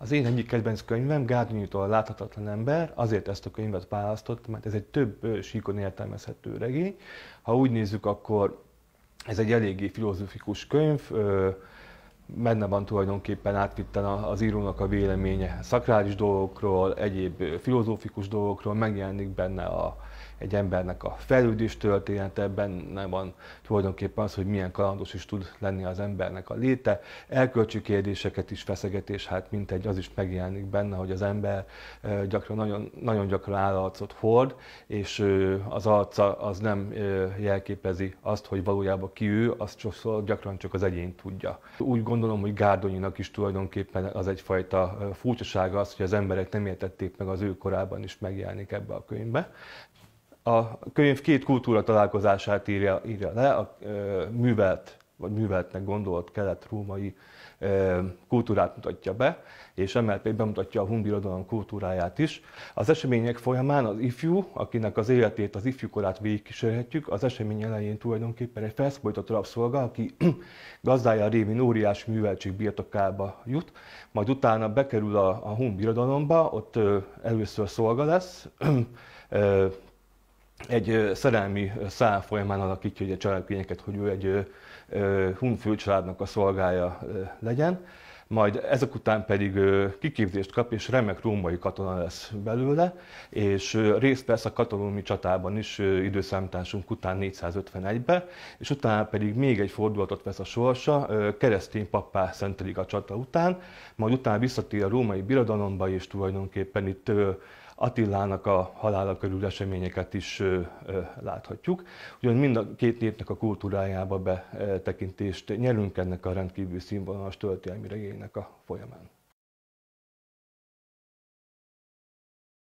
Az én egyik kedvenc könyvem, Gárnyújtól a láthatatlan ember, azért ezt a könyvet választottam, mert ez egy több síkon értelmezhető regény. Ha úgy nézzük, akkor ez egy eléggé filozófikus könyv, benne van tulajdonképpen átvitten az írónak a véleménye. Szakrális dolgokról, egyéb filozófikus dolgokról megjelenik benne a, egy embernek a fejlődés története, benne van tulajdonképpen az, hogy milyen kalandos is tud lenni az embernek a léte. Elkölcsi kérdéseket is feszegetés, hát mint egy az is megjelenik benne, hogy az ember gyakran, nagyon, nagyon gyakran állarcot hord, és az arca az nem jelképezi azt, hogy valójában ki ő, azt sokszor gyakran csak az egyén tudja. Úgy gondolom, gondolom, hogy Gárdonyinak is tulajdonképpen az egyfajta furcsasága az, hogy az emberek nem értették meg az ő korában is megjelenik ebbe a könyvbe. A könyv két kultúra találkozását írja, írja le, a művelt vagy műveltnek gondolt kelet-római kultúrát mutatja be, és MLP bemutatja a hun kultúráját is. Az események folyamán az ifjú, akinek az életét, az ifjúkorát végigkísérhetjük, az esemény elején tulajdonképpen egy felszabadított rabszolga, aki gazdája révén óriás műveltség birtokába jut, majd utána bekerül a, a hun ott először szolga lesz, egy szerelmi szál folyamán alakítja ugye a családkényeket, hogy ő egy hun főcsaládnak a szolgája legyen, majd ezek után pedig kiképzést kap, és remek római katona lesz belőle, és részt vesz a katalómi csatában is időszámításunk után 451-be, és utána pedig még egy fordulatot vesz a sorsa, keresztény pappá szentelik a csata után, majd utána visszatér a római birodalomba, és tulajdonképpen itt Attilának a halála körül eseményeket is láthatjuk. Ugyan mind a két népnek a kultúrájába betekintést nyerünk ennek a rendkívül színvonalas történelmi regénynek a folyamán.